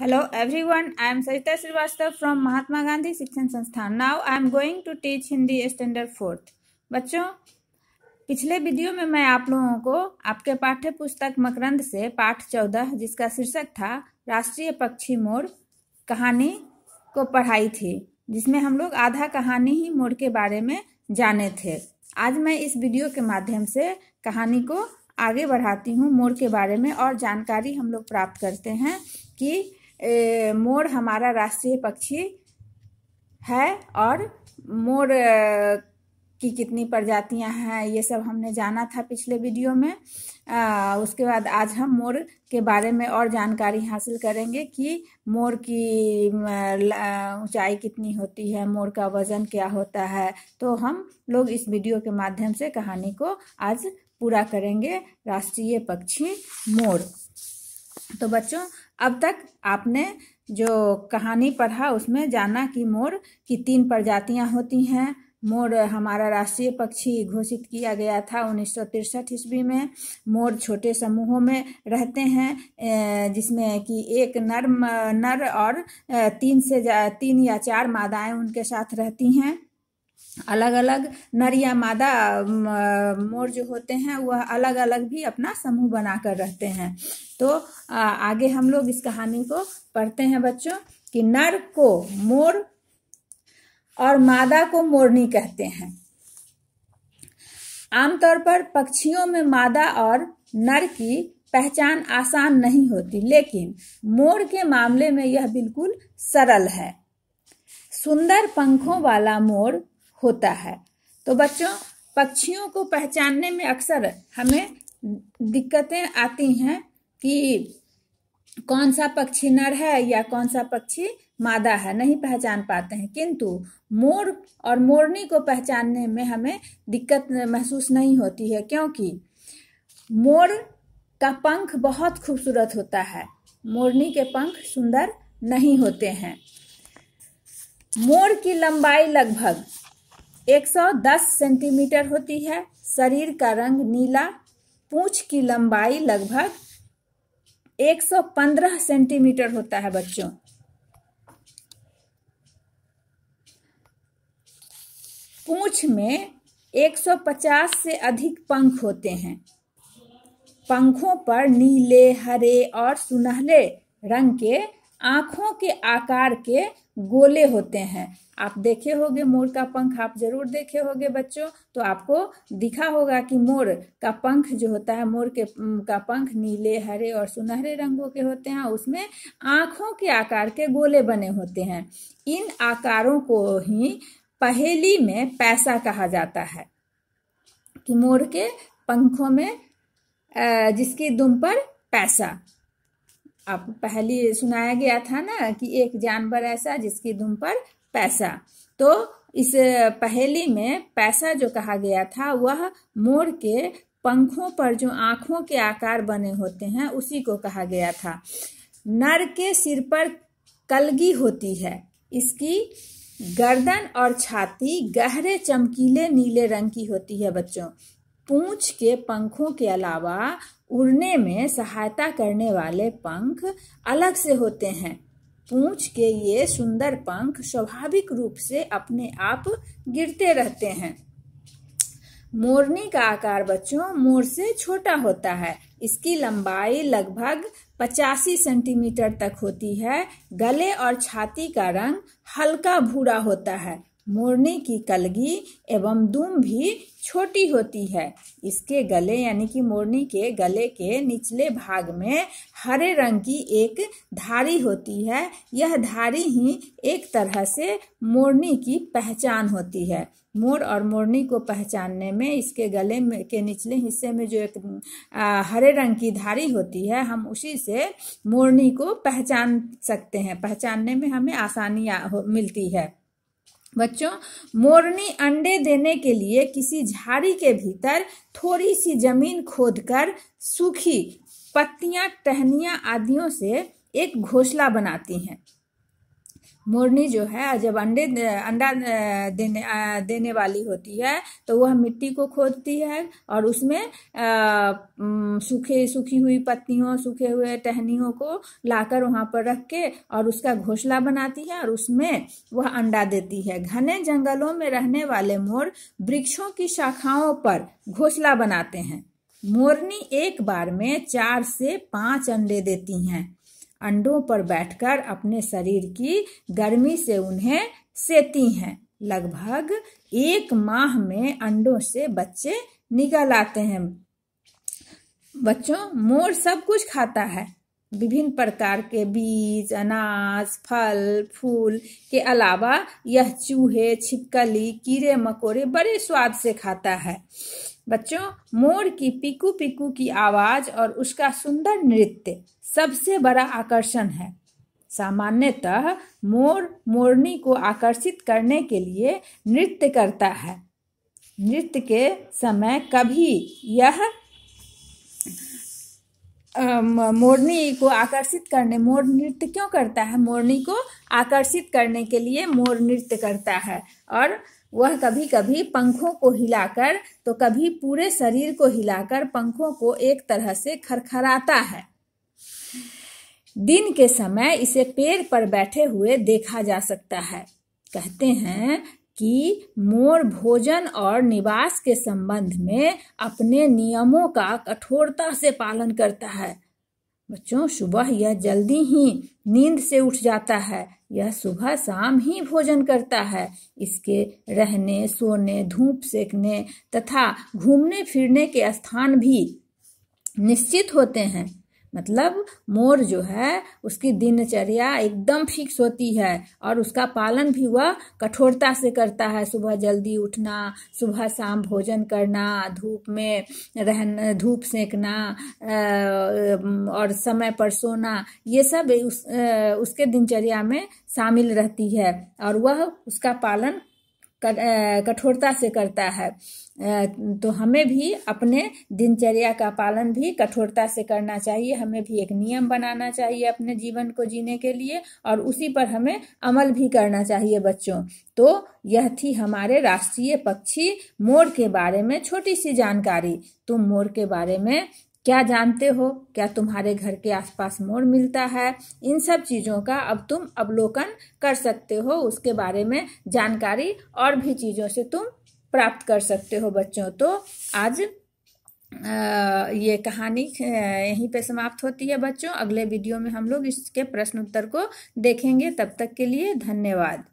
hello everyone I am Sarita Srivastava from Mahatma Gandhi शिक्षण संस्थान now I am going to teach Hindi standard fourth बच्चों पिछले video में मैं आप लोगों को आपके पाठ्य पुस्तक मकरंद से पाठ चौदह जिसका शीर्षक था राष्ट्रीय पक्षी मोड़ कहानी को पढ़ाई थी जिसमें हम लोग आधा कहानी ही मोड़ के बारे में जाने थे आज मैं इस वीडियो के माध्यम से कहानी को आगे बढ़ाती हूँ मोड़ के बारे में और जानकारी हम लोग प्राप्त करते हैं कि मोर हमारा राष्ट्रीय पक्षी है और मोर की कितनी प्रजातियां हैं ये सब हमने जाना था पिछले वीडियो में आ, उसके बाद आज हम मोर के बारे में और जानकारी हासिल करेंगे कि मोर की ऊंचाई कितनी होती है मोर का वज़न क्या होता है तो हम लोग इस वीडियो के माध्यम से कहानी को आज पूरा करेंगे राष्ट्रीय पक्षी मोर तो बच्चों अब तक आपने जो कहानी पढ़ा उसमें जाना कि मोर की तीन प्रजातियां होती हैं मोर हमारा राष्ट्रीय पक्षी घोषित किया गया था उन्नीस सौ तिरसठ ईस्वी में मोर छोटे समूहों में रहते हैं जिसमें कि एक नर नर और तीन से तीन या चार मादाएं उनके साथ रहती हैं अलग अलग नर या मादा मोर जो होते हैं वह अलग अलग भी अपना समूह बनाकर रहते हैं तो आगे हम लोग इस कहानी को पढ़ते हैं बच्चों कि नर को मोर और मादा को मोरनी कहते हैं आमतौर पर पक्षियों में मादा और नर की पहचान आसान नहीं होती लेकिन मोर के मामले में यह बिल्कुल सरल है सुंदर पंखों वाला मोर होता है तो बच्चों पक्षियों को पहचानने में अक्सर हमें दिक्कतें आती हैं कि कौन सा पक्षी नर है या कौन सा पक्षी मादा है नहीं पहचान पाते हैं किंतु मोर और मोरनी को पहचानने में हमें दिक्कत महसूस नहीं होती है क्योंकि मोर का पंख बहुत खूबसूरत होता है मोरनी के पंख सुंदर नहीं होते हैं मोर की लंबाई लगभग 110 सेंटीमीटर होती है शरीर का रंग नीला पूंछ की लंबाई लगभग 115 सेंटीमीटर होता है बच्चों पूंछ में 150 से अधिक पंख होते हैं पंखों पर नीले हरे और सुनहले रंग के आंखों के आकार के गोले होते हैं आप देखे होंगे मोर का पंख आप जरूर देखे होंगे बच्चों तो आपको दिखा होगा कि मोर का पंख जो होता है मोर के का पंख नीले हरे और सुनहरे रंगों के होते हैं उसमें आंखों के आकार के गोले बने होते हैं इन आकारों को ही पहेली में पैसा कहा जाता है कि मोर के पंखों में जिसकी दुम पर पैसा आप पहली सुनाया गया था ना कि एक जानवर ऐसा जिसकी दुम पर पैसा तो इस पहेली में पैसा जो कहा गया था वह मोर के पंखों पर जो आँखों के आकार बने होते हैं उसी को कहा गया था नर के सिर पर कलगी होती है इसकी गर्दन और छाती गहरे चमकीले नीले रंग की होती है बच्चों पूंछ के पंखों के अलावा उड़ने में सहायता करने वाले पंख अलग से होते हैं पूंछ के ये सुंदर पंख स्वाभाविक रूप से अपने आप गिरते रहते हैं मोरनी का आकार बच्चों मोर से छोटा होता है इसकी लंबाई लगभग पचासी सेंटीमीटर तक होती है गले और छाती का रंग हल्का भूरा होता है मोरनी की कलगी एवं दुम भी छोटी होती है इसके गले यानी कि मोरनी के गले के निचले भाग में हरे रंग की एक धारी होती है यह धारी ही एक तरह से मोरनी की पहचान होती है मोर और मोरनी को पहचानने में इसके गले में के निचले हिस्से में जो एक आ, हरे रंग की धारी होती है हम उसी से मोरनी को पहचान सकते हैं पहचानने में हमें आसानी मिलती है बच्चों मोरनी अंडे देने के लिए किसी झाड़ी के भीतर थोड़ी सी जमीन खोदकर सूखी पत्तियां टहनियां आदियों से एक घोंसला बनाती हैं मोरनी जो है जब अंडे अंडा देने देने वाली होती है तो वह मिट्टी को खोदती है और उसमें सूखे सूखी हुई पत्तियों सूखे हुए टहनियों को लाकर वहाँ पर रख के और उसका घोंसला बनाती है और उसमें वह अंडा देती है घने जंगलों में रहने वाले मोर वृक्षों की शाखाओं पर घोंसला बनाते हैं मोरनी एक बार में चार से पाँच अंडे देती हैं अंडों पर बैठकर अपने शरीर की गर्मी से उन्हें सेती हैं लगभग एक माह में अंडों से बच्चे निकल आते हैं बच्चों मोर सब कुछ खाता है विभिन्न प्रकार के बीज अनाज फल फूल के अलावा यह चूहे छिपकली कीड़े मकोड़े बड़े स्वाद से खाता है बच्चों मोर की पिकू पिकू की आवाज़ और उसका सुंदर नृत्य सबसे बड़ा आकर्षण है सामान्यतः मोर मोरनी को आकर्षित करने के लिए नृत्य करता है नृत्य के समय कभी यह मोरनी को आकर्षित करने मोर नृत्य क्यों करता है मोरनी को आकर्षित करने के लिए मोर नृत्य करता है और वह कभी कभी पंखों को हिलाकर तो कभी पूरे शरीर को हिलाकर पंखों को एक तरह से खरखराता है दिन के समय इसे पेड़ पर बैठे हुए देखा जा सकता है कहते हैं कि मोर भोजन और निवास के संबंध में अपने नियमों का कठोरता से पालन करता है बच्चों सुबह यह जल्दी ही नींद से उठ जाता है यह सुबह शाम ही भोजन करता है इसके रहने सोने धूप सेकने तथा घूमने फिरने के स्थान भी निश्चित होते हैं मतलब मोर जो है उसकी दिनचर्या एकदम फिक्स होती है और उसका पालन भी वह कठोरता से करता है सुबह जल्दी उठना सुबह शाम भोजन करना धूप में रहना धूप सेकना और समय पर सोना ये सब उस, उसके दिनचर्या में शामिल रहती है और वह उसका पालन कठोरता से करता है तो हमें भी अपने दिनचर्या का पालन भी कठोरता से करना चाहिए हमें भी एक नियम बनाना चाहिए अपने जीवन को जीने के लिए और उसी पर हमें अमल भी करना चाहिए बच्चों तो यह थी हमारे राष्ट्रीय पक्षी मोर के बारे में छोटी सी जानकारी तुम तो मोर के बारे में क्या जानते हो क्या तुम्हारे घर के आसपास मोड़ मिलता है इन सब चीज़ों का अब तुम अवलोकन कर सकते हो उसके बारे में जानकारी और भी चीज़ों से तुम प्राप्त कर सकते हो बच्चों तो आज ये कहानी यहीं पे समाप्त होती है बच्चों अगले वीडियो में हम लोग इसके प्रश्न उत्तर को देखेंगे तब तक के लिए धन्यवाद